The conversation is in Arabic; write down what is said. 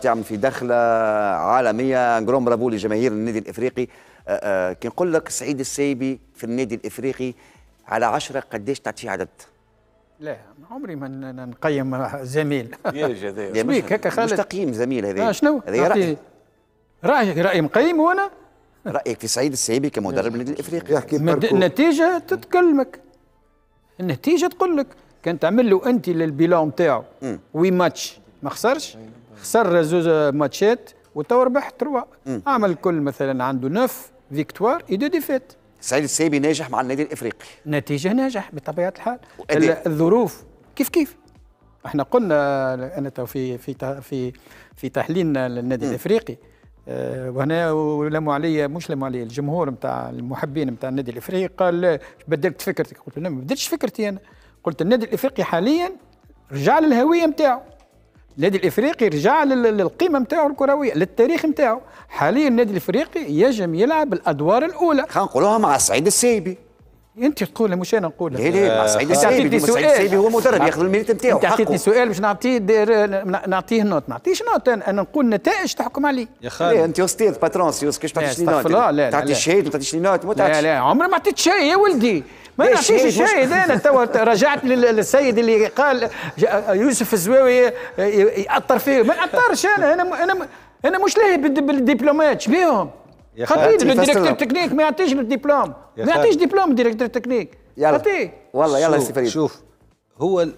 تعمل في دخله عالميه جروم برافو لجماهير النادي الافريقي آه، آه، كي نقول لك سعيد السيبي في النادي الافريقي على عشرة قديش تعطي عدد؟ لا عمري ما نقيم زميل يا مش هكا خالد مش تقييم زميل هذا آه شنو؟ هذا رأي رأي رأي مقيم وانا رأيك في سعيد السيبي كمدرب النادي الافريقي يحكي النتيجة تتكلمك النتيجة تقول لك كان تعمل له انت للبيلون تاعه وي ماتش ما خسرش خسر زوز ماتشات وتو ربح تروا عمل كل مثلا عنده نوف فيكتوار اي دو ديفيت سعيد السيبي ناجح مع النادي الافريقي نتيجه ناجح بطبيعه الحال الظروف كيف كيف احنا قلنا انا في في في في تحليلنا للنادي الافريقي أه وهنا ولموا علي مش لموا علي الجمهور نتاع المحبين نتاع النادي الافريقي قال بدلت فكرتك قلت له نعم، ما بدلتش فكرتي انا قلت النادي الافريقي حاليا رجع للهويه نتاعو النادي الافريقي رجع للقيمه نتاعو الكرويه للتاريخ نتاعو حاليا النادي الافريقي يجم يلعب الادوار الاولى خلينا نقولوها مع سعيد السيبي انت تقولها مش انا نقولها لا لا مع سعيد السيبي سعيد السيبي هو مدرب ياخذ الميريت نتاعو انت عطيتني سؤال باش نعطيه نعطيه نوت ما نعطيش نوت انا, أنا نقول نتائج تحكم علي يا خالد انت استاذ باترون سيوس كيفاش تعطيش نوت لا لا تعطي شهاده ما تعطيش نوت لا لا عمري ما عطيت شيء يا ولدي ما نعطيش الشاهد انا توا رجعت للسيد اللي قال يوسف الزواوي ياثر فيه ما ناثرش انا انا انا انا مش لاهي بالدبلومات شبيهم خطير الديريكتور تكنيك ما يعطيش الدبلوم ما يعطيش دبلوم الديريكتور تكنيك يلا خطير والله يلا سي فريد شوف هو